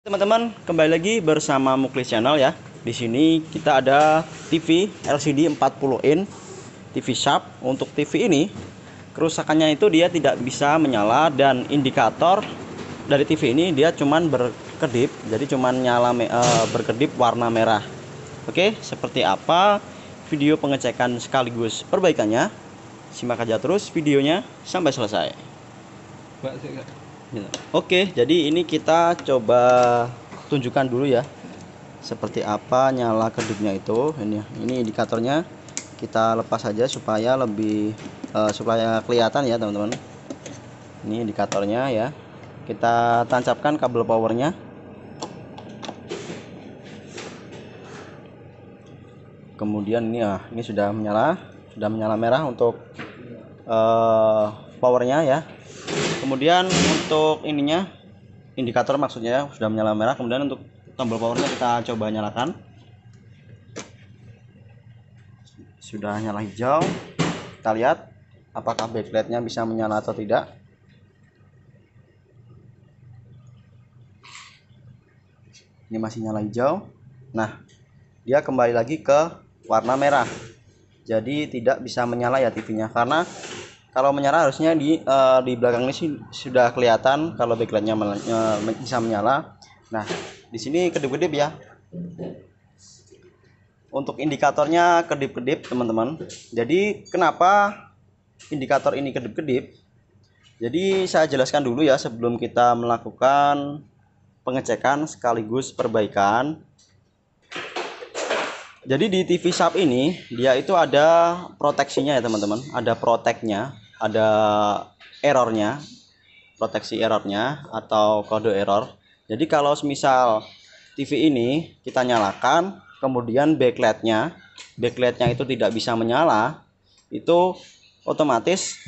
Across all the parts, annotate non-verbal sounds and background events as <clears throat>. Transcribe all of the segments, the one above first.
Teman-teman, kembali lagi bersama Muklis Channel ya. Di sini kita ada TV LCD 40 in TV Sharp. Untuk TV ini kerusakannya itu dia tidak bisa menyala dan indikator dari TV ini dia cuman berkedip, jadi cuman nyala me uh, berkedip warna merah. Oke, seperti apa video pengecekan sekaligus perbaikannya? Simak aja terus videonya sampai selesai. Gitu. Oke, jadi ini kita coba tunjukkan dulu ya. Seperti apa nyala kedupnya itu. Ini ini indikatornya kita lepas saja supaya lebih uh, supaya kelihatan ya, teman-teman. Ini indikatornya ya. Kita tancapkan kabel powernya. Kemudian ini ah, ini sudah menyala, sudah menyala merah untuk uh, powernya ya kemudian untuk ininya indikator maksudnya ya, sudah menyala merah kemudian untuk tombol powernya kita coba nyalakan sudah nyala hijau kita lihat apakah backlightnya bisa menyala atau tidak ini masih nyala hijau nah dia kembali lagi ke warna merah jadi tidak bisa menyala ya TV nya karena kalau menyala harusnya di uh, di belakang ini sih sudah kelihatan kalau backlightnya eh, bisa menyala nah di sini kedip-kedip ya untuk indikatornya kedip-kedip teman-teman jadi kenapa indikator ini kedip-kedip jadi saya jelaskan dulu ya sebelum kita melakukan pengecekan sekaligus perbaikan jadi di TV Sharp ini dia itu ada proteksinya ya teman-teman ada proteknya ada errornya proteksi errornya atau kode error jadi kalau misal TV ini kita nyalakan kemudian backlightnya backlightnya itu tidak bisa menyala itu otomatis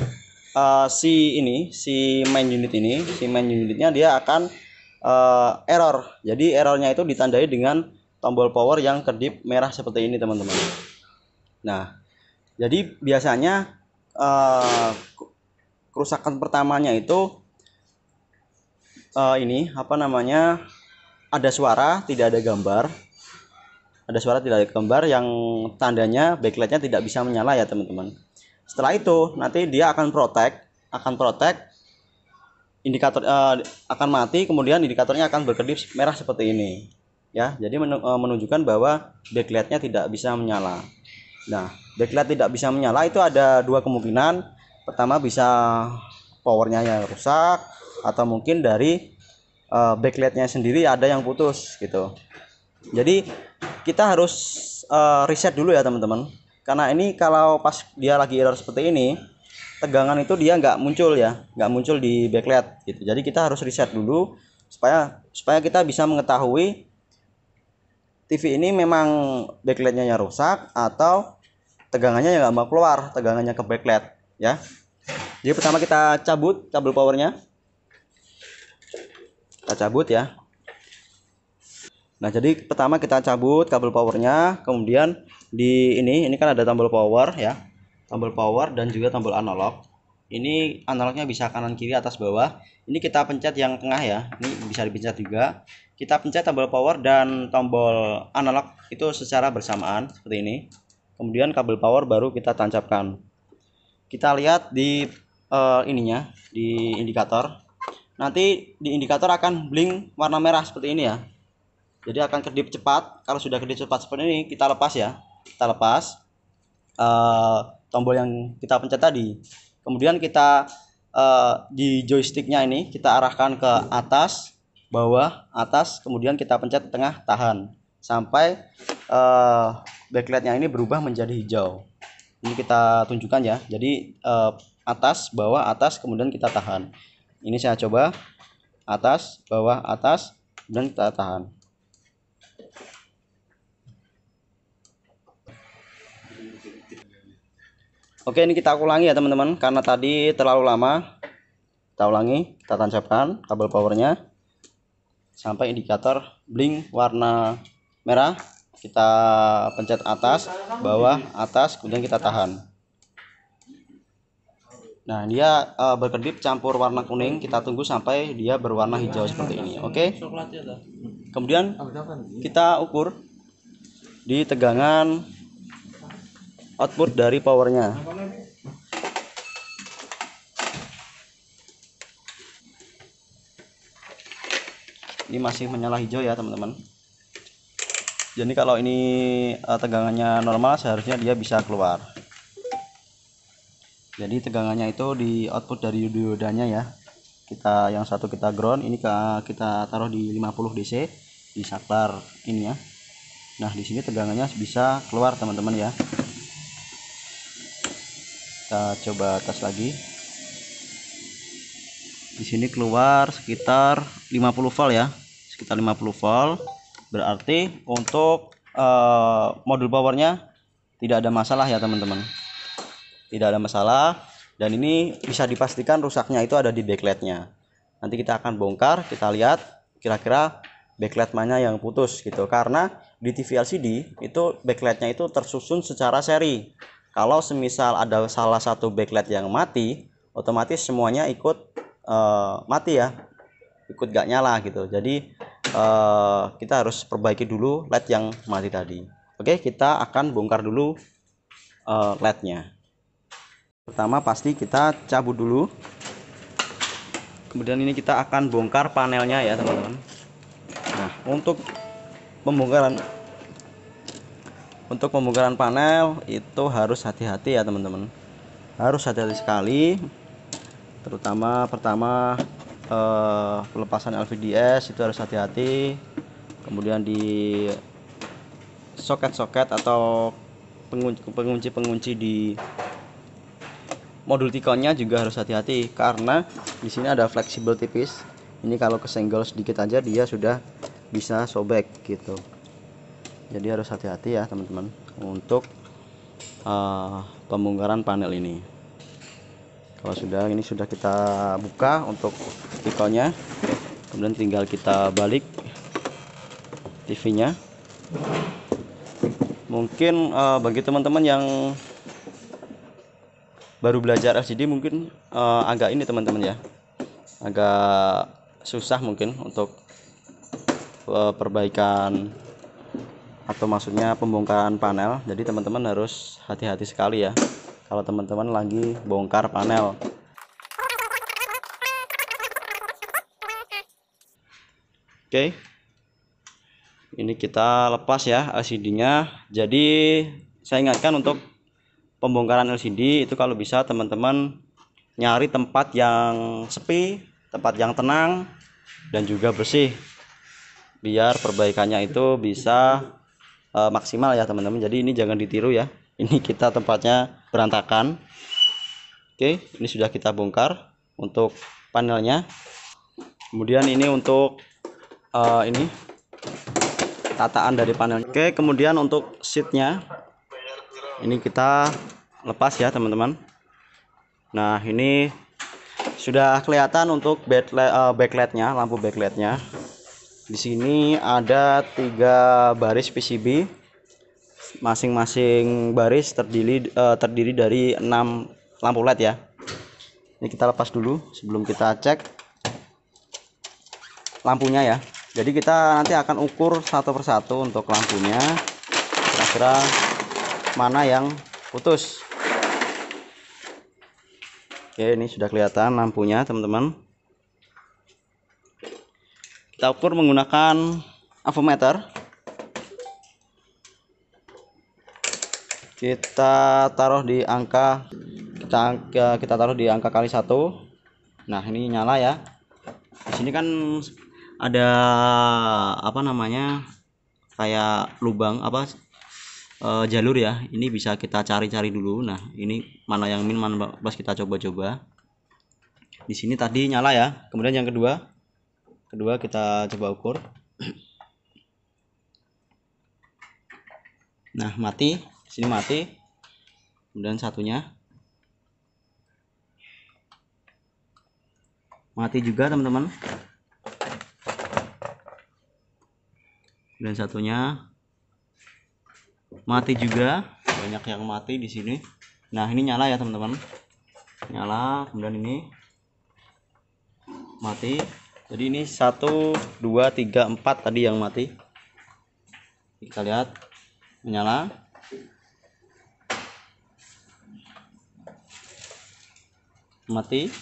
uh, si ini si main unit ini si main unitnya dia akan uh, error jadi errornya itu ditandai dengan tombol power yang kedip merah seperti ini teman-teman nah jadi biasanya uh, kerusakan pertamanya itu uh, ini apa namanya ada suara tidak ada gambar ada suara tidak ada gambar yang tandanya backlightnya tidak bisa menyala ya teman-teman setelah itu nanti dia akan protect akan protect indikator uh, akan mati kemudian indikatornya akan berkedip merah seperti ini ya jadi eh, menunjukkan bahwa backlightnya tidak bisa menyala nah backlight tidak bisa menyala itu ada dua kemungkinan pertama bisa powernya yang rusak atau mungkin dari uh, backlightnya sendiri ada yang putus gitu jadi kita harus uh, reset dulu ya teman-teman karena ini kalau pas dia lagi error seperti ini tegangan itu dia nggak muncul ya nggak muncul di backlight gitu jadi kita harus reset dulu supaya supaya kita bisa mengetahui TV ini memang backlightnya rusak atau tegangannya yang nggak mau keluar tegangannya ke backlight ya jadi pertama kita cabut kabel powernya kita cabut ya Nah, jadi pertama kita cabut kabel powernya, kemudian di ini ini kan ada tombol power ya. Tombol power dan juga tombol analog. Ini analognya bisa kanan kiri atas bawah. Ini kita pencet yang tengah ya. Ini bisa dipencet juga kita pencet tombol power dan tombol analog itu secara bersamaan seperti ini kemudian kabel power baru kita tancapkan kita lihat di uh, ininya di indikator nanti di indikator akan blink warna merah seperti ini ya jadi akan kedip cepat kalau sudah kedip cepat seperti ini kita lepas ya kita lepas uh, tombol yang kita pencet tadi kemudian kita uh, di joysticknya ini kita arahkan ke atas bawah, atas, kemudian kita pencet tengah, tahan sampai uh, backlightnya ini berubah menjadi hijau. Ini kita tunjukkan ya. Jadi uh, atas, bawah, atas, kemudian kita tahan. Ini saya coba atas, bawah, atas, dan kita tahan. Oke, ini kita ulangi ya teman-teman karena tadi terlalu lama. Kita ulangi, kita tancapkan kabel powernya sampai indikator blink warna merah kita pencet atas bawah atas kemudian kita tahan nah dia uh, berkedip campur warna kuning kita tunggu sampai dia berwarna hijau seperti ini oke okay? kemudian kita ukur di tegangan output dari powernya ini masih menyala hijau ya teman-teman jadi kalau ini eh, tegangannya normal seharusnya dia bisa keluar jadi tegangannya itu di output dari diodanya ya kita yang satu kita ground ini kita taruh di 50 DC di saklar ini ya nah di sini tegangannya bisa keluar teman-teman ya kita coba tes lagi di sini keluar sekitar 50 volt ya sekitar 50 volt berarti untuk uh, modul powernya tidak ada masalah ya teman-teman tidak ada masalah dan ini bisa dipastikan rusaknya itu ada di backlightnya nanti kita akan bongkar kita lihat kira-kira backlight mana yang putus gitu karena di TV LCD itu backlightnya itu tersusun secara seri kalau semisal ada salah satu backlight yang mati otomatis semuanya ikut uh, mati ya ikut gak nyala gitu jadi uh, kita harus perbaiki dulu LED yang mati tadi oke kita akan bongkar dulu uh, LED-nya pertama pasti kita cabut dulu kemudian ini kita akan bongkar panelnya ya teman-teman nah untuk pembongkaran untuk pembongkaran panel itu harus hati-hati ya teman-teman harus hati-hati sekali terutama pertama eh, pelepasan LVDS itu harus hati-hati kemudian di soket-soket atau pengunci-pengunci di modul tikonnya juga harus hati-hati karena di sini ada fleksibel tipis ini kalau kesenggol sedikit aja dia sudah bisa sobek gitu jadi harus hati-hati ya teman-teman untuk uh, eh, pembongkaran panel ini kalau sudah ini sudah kita buka untuk stikernya kemudian tinggal kita balik TV nya mungkin uh, bagi teman-teman yang baru belajar LCD mungkin uh, agak ini teman-teman ya agak susah mungkin untuk uh, perbaikan atau maksudnya pembongkaran panel jadi teman-teman harus hati-hati sekali ya kalau teman-teman lagi bongkar panel oke ini kita lepas ya LCD-nya jadi saya ingatkan untuk pembongkaran LCD itu kalau bisa teman-teman nyari tempat yang sepi tempat yang tenang dan juga bersih biar perbaikannya itu bisa uh, maksimal ya teman-teman jadi ini jangan ditiru ya ini kita tempatnya berantakan oke ini sudah kita bongkar untuk panelnya kemudian ini untuk uh, ini tataan dari panel. oke kemudian untuk seatnya ini kita lepas ya teman-teman nah ini sudah kelihatan untuk backlight, eh, backlightnya lampu backlightnya di sini ada tiga baris PCB masing-masing baris terdiri uh, terdiri dari 6 lampu LED ya. Ini kita lepas dulu sebelum kita cek lampunya ya. Jadi kita nanti akan ukur satu persatu untuk lampunya. Kira-kira mana yang putus. Oke, ini sudah kelihatan lampunya, teman-teman. Kita ukur menggunakan avometer. kita taruh di angka kita kita taruh di angka kali satu nah ini nyala ya di sini kan ada apa namanya kayak lubang apa e, jalur ya ini bisa kita cari-cari dulu nah ini mana yang min mana plus kita coba-coba di sini tadi nyala ya kemudian yang kedua kedua kita coba ukur <clears throat> nah mati sini mati kemudian satunya mati juga teman-teman dan satunya mati juga banyak yang mati di sini nah ini nyala ya teman-teman nyala kemudian ini mati jadi ini satu dua tiga empat tadi yang mati kita lihat menyala mati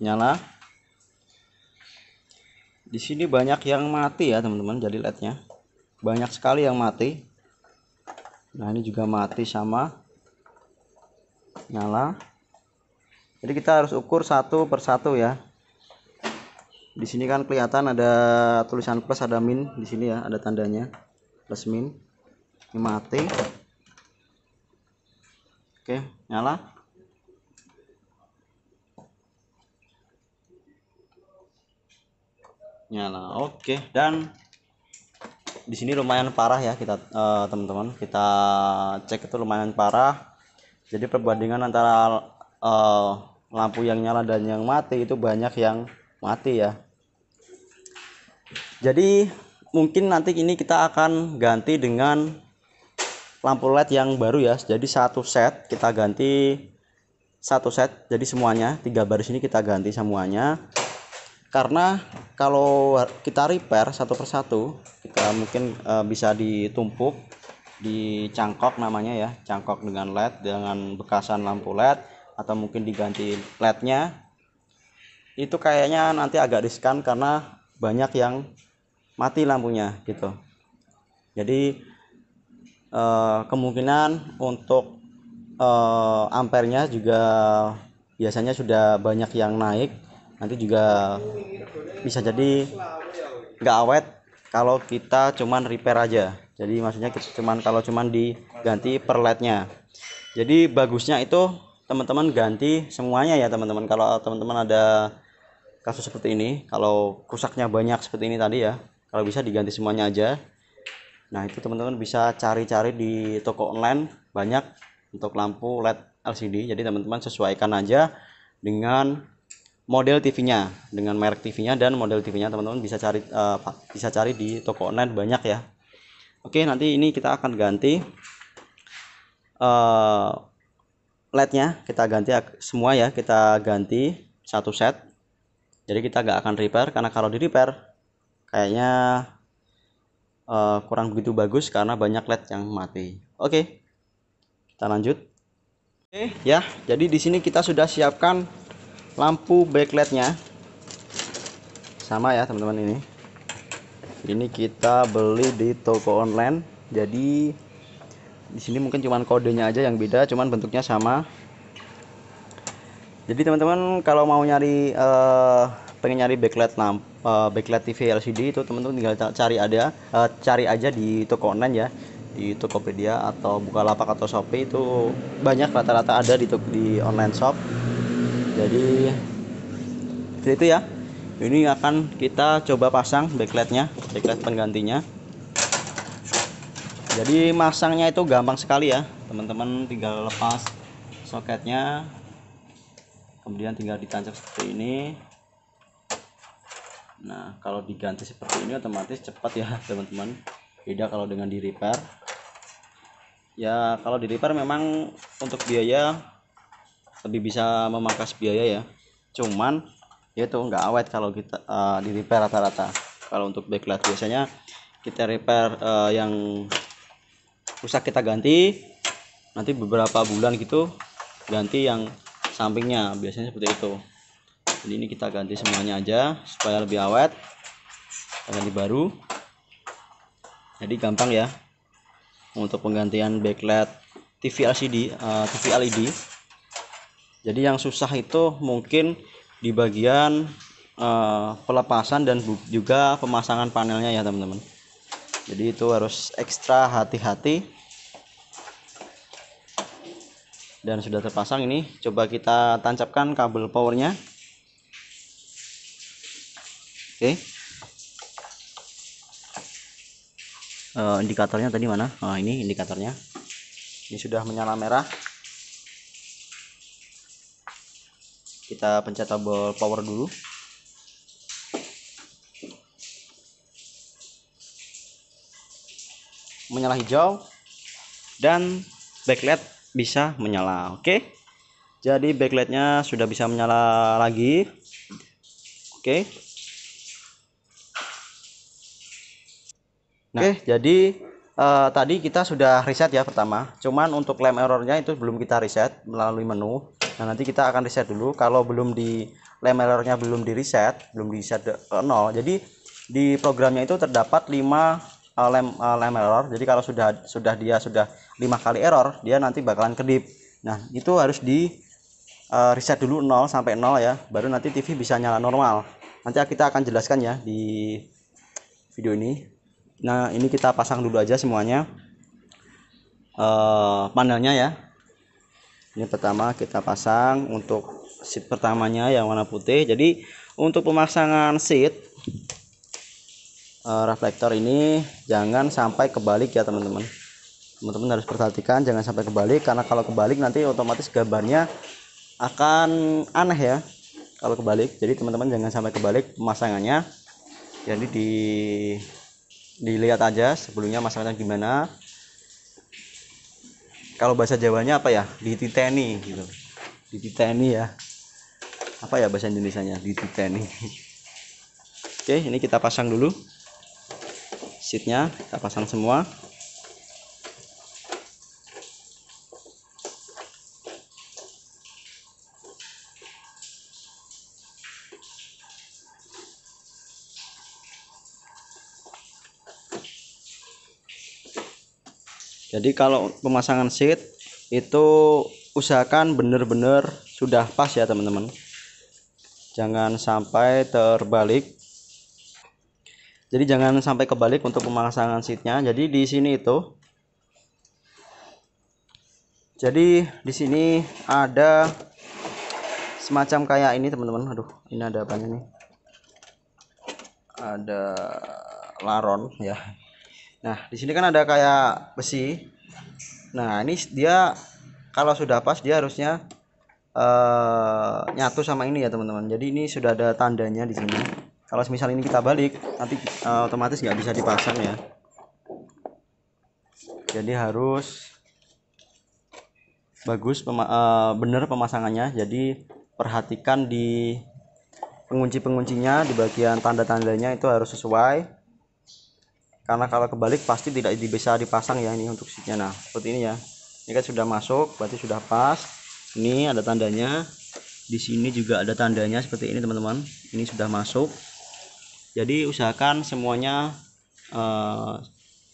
nyala di sini banyak yang mati ya teman-teman jadi lednya banyak sekali yang mati nah ini juga mati sama nyala jadi kita harus ukur satu persatu ya di sini kan kelihatan ada tulisan plus ada min di sini ya ada tandanya plus min ini mati oke nyala nyala oke dan di sini lumayan parah ya kita eh, teman-teman uh, kita cek itu lumayan parah jadi perbandingan antara uh, lampu yang nyala dan yang mati itu banyak yang mati ya jadi mungkin nanti ini kita akan ganti dengan lampu led yang baru ya jadi satu set kita ganti satu set jadi semuanya tiga baris ini kita ganti semuanya karena kalau kita repair satu persatu kita mungkin e, bisa ditumpuk dicangkok namanya ya cangkok dengan led dengan bekasan lampu led atau mungkin diganti LED-nya. itu kayaknya nanti agak riskan karena banyak yang mati lampunya gitu jadi Eh, kemungkinan untuk uh, ampernya juga biasanya sudah banyak yang naik nanti juga bisa jadi nggak awet kalau kita cuman repair aja jadi maksudnya kita cuman kalau cuman diganti perletnya jadi bagusnya itu teman-teman ganti semuanya ya teman-teman kalau teman-teman ada kasus seperti ini kalau rusaknya banyak seperti ini tadi ya kalau bisa diganti semuanya aja nah itu teman-teman bisa cari-cari di toko online banyak untuk lampu LED LCD jadi teman-teman sesuaikan aja dengan model TV-nya dengan merek TV-nya dan model TV-nya teman-teman bisa cari uh, bisa cari di toko online banyak ya Oke nanti ini kita akan ganti uh, LED-nya kita ganti semua ya kita ganti satu set jadi kita nggak akan repair karena kalau di repair kayaknya uh, kurang begitu bagus karena banyak led yang mati oke okay, kita lanjut oke okay, ya jadi di sini kita sudah siapkan lampu backlightnya sama ya teman-teman ini ini kita beli di toko online jadi di sini mungkin cuman kodenya aja yang beda cuman bentuknya sama jadi teman-teman kalau mau nyari uh, pengen nyari backlight lamp uh, backlight TV LCD itu teman-teman tinggal cari ada uh, eh, cari aja di toko online ya di Tokopedia atau buka lapak atau Shopee itu banyak rata-rata ada di di online shop jadi itu ya ini akan kita coba pasang backlightnya backlight penggantinya jadi masangnya itu gampang sekali ya teman-teman tinggal lepas soketnya kemudian tinggal ditancap seperti ini nah kalau diganti seperti ini otomatis cepat ya <laughs> teman-teman beda kalau dengan di repair ya kalau di repair memang untuk biaya lebih bisa memangkas biaya ya cuman ya itu nggak awet kalau kita uh, di repair rata-rata kalau untuk backlight biasanya kita repair uh, yang rusak kita ganti nanti beberapa bulan gitu ganti yang sampingnya biasanya seperti itu jadi ini kita ganti semuanya aja supaya lebih awet kita ganti baru jadi gampang ya untuk penggantian backlight TV LCD uh, eh, TV LED jadi yang susah itu mungkin di bagian uh, pelepasan dan juga pemasangan panelnya ya teman-teman jadi itu harus ekstra hati-hati dan sudah terpasang ini coba kita tancapkan kabel powernya oke okay. uh, eh, indikatornya tadi mana nah, ini indikatornya ini sudah menyala merah kita pencet tombol power dulu menyala hijau dan backlight bisa menyala oke okay? jadi backlightnya sudah bisa menyala lagi oke okay. Nah. Oke, jadi uh, tadi kita sudah reset ya pertama. Cuman untuk lem errornya itu belum kita reset melalui menu. Nah nanti kita akan reset dulu. Kalau belum di lem errornya belum di reset, belum di reset ke eh, nol. Jadi di programnya itu terdapat 5 uh, lem uh, lem error. Jadi kalau sudah sudah dia sudah lima kali error, dia nanti bakalan kedip. Nah itu harus di uh, eh, reset dulu 0 sampai 0 ya. Baru nanti TV bisa nyala normal. Nanti kita akan jelaskan ya di video ini nah ini kita pasang dulu aja semuanya uh, panelnya ya ini pertama kita pasang untuk seat pertamanya yang warna putih jadi untuk pemasangan seat uh, eh, reflektor ini jangan sampai kebalik ya teman-teman teman-teman harus perhatikan jangan sampai kebalik karena kalau kebalik nanti otomatis gambarnya akan aneh ya kalau kebalik jadi teman-teman jangan sampai kebalik pemasangannya jadi di dilihat aja sebelumnya masalahnya gimana kalau bahasa Jawanya apa ya di dititeni gitu dititeni ya apa ya bahasa Indonesia nya dititeni <laughs> oke ini kita pasang dulu seatnya kita pasang semua jadi kalau pemasangan seat itu usahakan benar-benar sudah pas ya teman-teman jangan sampai terbalik jadi jangan sampai kebalik untuk pemasangan seatnya jadi di sini itu jadi di sini ada semacam kayak ini teman-teman aduh ini ada apa ini? ada laron ya Nah, di sini kan ada kayak besi. Nah, ini dia kalau sudah pas dia harusnya uh, nyatu sama ini ya, teman-teman. Jadi ini sudah ada tandanya di sini. Kalau misal ini kita balik, nanti uh, otomatis nggak bisa dipasang ya. Jadi harus bagus pema uh, bener pemasangannya. Jadi perhatikan di pengunci-penguncinya di bagian tanda-tandanya itu harus sesuai karena kalau kebalik pasti tidak bisa dipasang ya ini untuk seatnya nah seperti ini ya ini kan sudah masuk berarti sudah pas ini ada tandanya di sini juga ada tandanya seperti ini teman-teman ini sudah masuk jadi usahakan semuanya uh,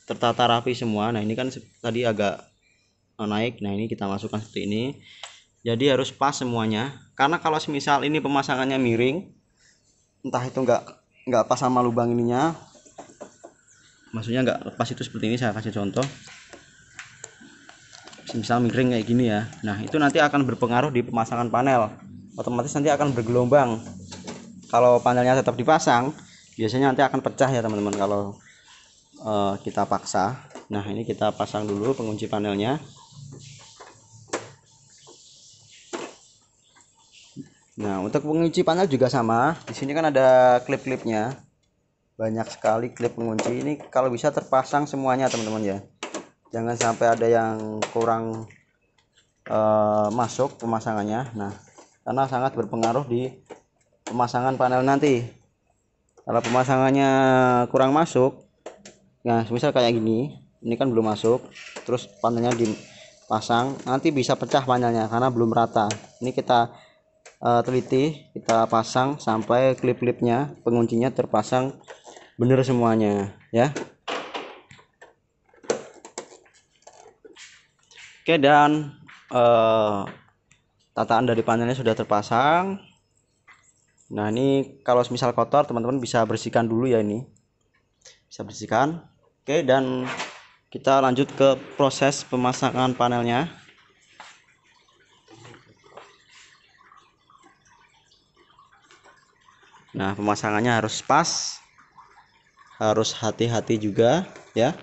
tertata rapi semua nah ini kan tadi agak eh, naik nah ini kita masukkan seperti ini jadi harus pas semuanya karena kalau semisal ini pemasangannya miring entah itu enggak enggak pas sama lubang ininya maksudnya nggak lepas itu seperti ini saya kasih contoh misal miring kayak gini ya nah itu nanti akan berpengaruh di pemasangan panel otomatis nanti akan bergelombang kalau panelnya tetap dipasang biasanya nanti akan pecah ya teman-teman kalau uh, kita paksa nah ini kita pasang dulu pengunci panelnya nah untuk pengunci panel juga sama di sini kan ada klip-klipnya banyak sekali klip pengunci ini kalau bisa terpasang semuanya teman-teman ya jangan sampai ada yang kurang uh, masuk pemasangannya nah karena sangat berpengaruh di pemasangan panel nanti kalau pemasangannya kurang masuk nah misal kayak gini ini kan belum masuk terus panelnya dipasang nanti bisa pecah panelnya karena belum rata ini kita uh, teliti kita pasang sampai klip-klipnya penguncinya terpasang bener semuanya ya oke dan eh, tataan dari panelnya sudah terpasang nah ini kalau misal kotor teman-teman bisa bersihkan dulu ya ini bisa bersihkan oke dan kita lanjut ke proses pemasangan panelnya Nah, pemasangannya harus pas harus hati-hati juga ya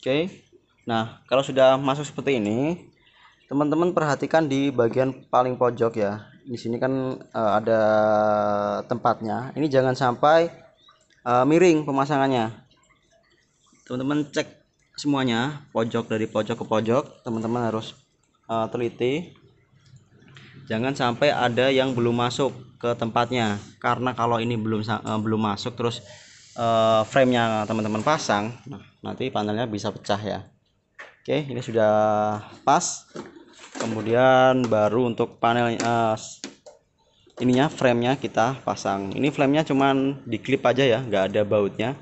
Oke. Okay. Nah, kalau sudah masuk seperti ini, teman-teman perhatikan di bagian paling pojok ya di sini kan uh, ada tempatnya ini jangan sampai uh, miring pemasangannya teman-teman cek semuanya pojok dari pojok ke pojok teman-teman harus uh, teliti jangan sampai ada yang belum masuk ke tempatnya karena kalau ini belum uh, belum masuk terus uh, nya teman-teman pasang nah, nanti panelnya bisa pecah ya oke ini sudah pas kemudian baru untuk panel uh, ininya framenya kita pasang ini framenya cuman di clip aja ya nggak ada bautnya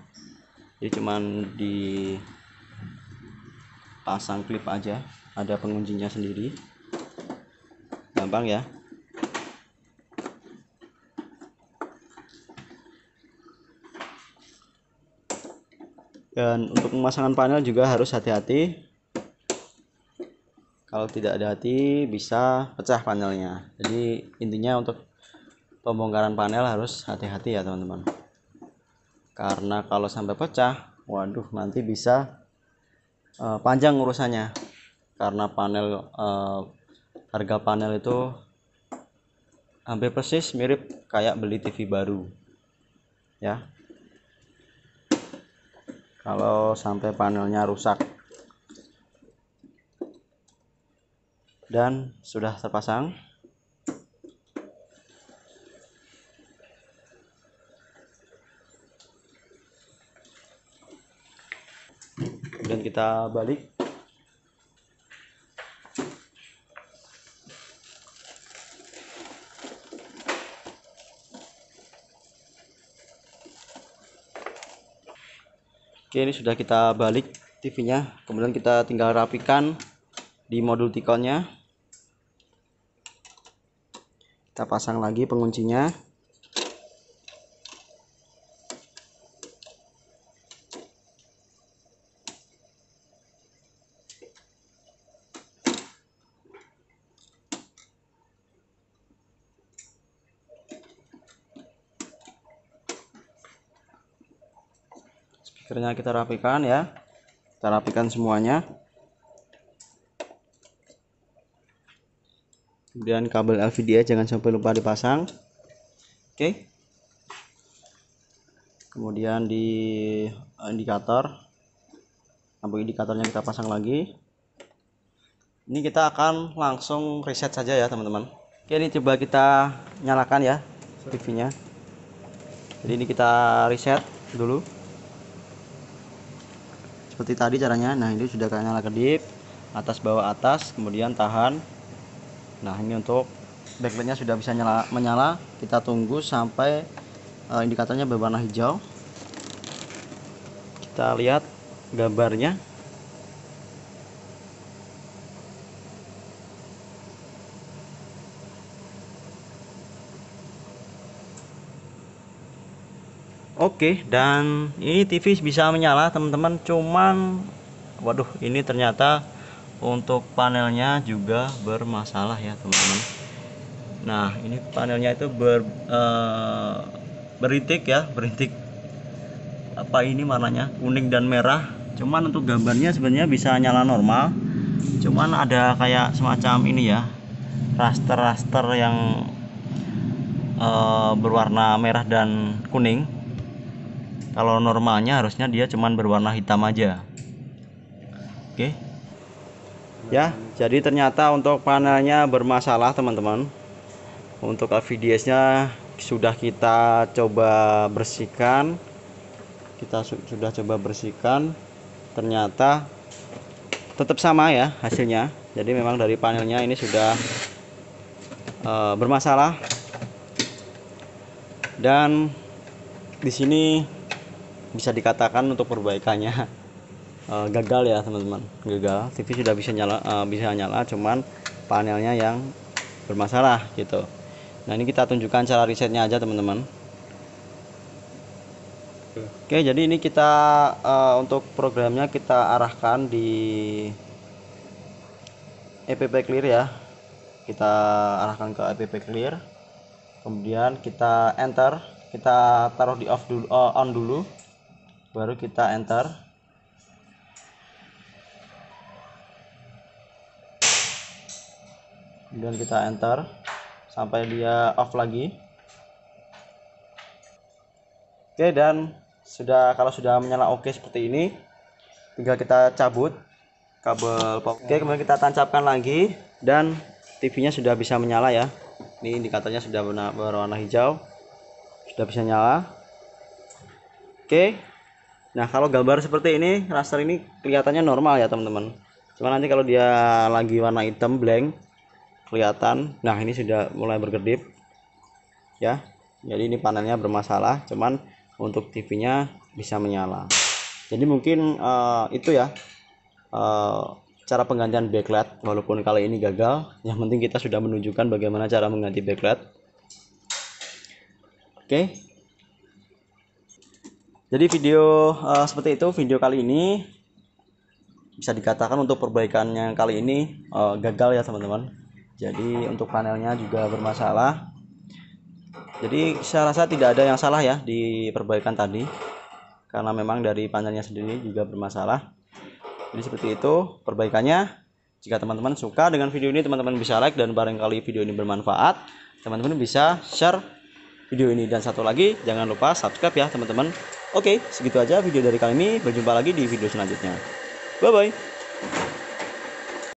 jadi cuman di pasang clip aja ada penguncinya sendiri gampang ya dan untuk pemasangan panel juga harus hati-hati kalau tidak ada hati bisa pecah panelnya jadi intinya untuk pembongkaran panel harus hati-hati ya teman-teman karena kalau sampai pecah waduh nanti bisa uh, panjang urusannya karena panel uh, harga panel itu hampir persis mirip kayak beli TV baru ya kalau sampai panelnya rusak dan sudah terpasang kemudian kita balik Oke ini sudah kita balik TV-nya kemudian kita tinggal rapikan di modul tikonnya kita pasang lagi penguncinya speakernya kita rapikan ya kita rapikan semuanya kemudian kabel LVDA jangan sampai lupa dipasang oke kemudian di eh, indikator lampu indikatornya kita pasang lagi ini kita akan langsung reset saja ya teman-teman oke ini coba kita nyalakan ya TV nya jadi ini kita reset dulu seperti tadi caranya nah ini sudah nyala kedip atas bawah atas kemudian tahan nah ini untuk backlightnya sudah bisa nyala, menyala kita tunggu sampai uh, indikatornya berwarna hijau kita lihat gambarnya Oke dan ini TV bisa menyala teman-teman cuman waduh ini ternyata untuk panelnya juga bermasalah ya teman-teman nah ini panelnya itu ber uh, berintik ya berintik apa ini warnanya kuning dan merah cuman untuk gambarnya sebenarnya bisa nyala normal cuman ada kayak semacam ini ya raster-raster yang uh, berwarna merah dan kuning kalau normalnya harusnya dia cuman berwarna hitam aja oke okay ya jadi ternyata untuk panelnya bermasalah teman-teman untuk LVDS nya sudah kita coba bersihkan kita su sudah coba bersihkan ternyata tetap sama ya hasilnya jadi memang dari panelnya ini sudah uh, bermasalah dan di sini bisa dikatakan untuk perbaikannya uh, gagal ya teman-teman gagal TV sudah bisa nyala uh, bisa nyala cuman panelnya yang bermasalah gitu nah ini kita tunjukkan cara risetnya aja teman-teman oke jadi ini kita uh, untuk programnya kita arahkan di EPP clear ya kita arahkan ke EPP clear kemudian kita enter kita taruh di off dulu uh, on dulu baru kita enter kemudian kita enter sampai dia off lagi oke dan sudah kalau sudah menyala oke seperti ini tinggal kita cabut kabel power oke kemudian kita tancapkan lagi dan TV nya sudah bisa menyala ya ini indikatornya sudah berwarna hijau sudah bisa nyala oke nah kalau gambar seperti ini raster ini kelihatannya normal ya teman-teman cuma nanti kalau dia lagi warna hitam blank kelihatan nah ini sudah mulai berkedip ya jadi ini panelnya bermasalah cuman untuk TV nya bisa menyala jadi mungkin uh, itu ya uh, cara penggantian backlight walaupun kali ini gagal yang penting kita sudah menunjukkan bagaimana cara mengganti backlight oke jadi video uh, seperti itu video kali ini bisa dikatakan untuk perbaikannya kali ini uh, gagal ya teman-teman jadi untuk panelnya juga bermasalah jadi saya rasa tidak ada yang salah ya di perbaikan tadi karena memang dari panelnya sendiri juga bermasalah jadi seperti itu perbaikannya jika teman-teman suka dengan video ini teman-teman bisa like dan barangkali video ini bermanfaat teman-teman bisa share video ini dan satu lagi jangan lupa subscribe ya teman-teman oke segitu aja video dari kami berjumpa lagi di video selanjutnya bye bye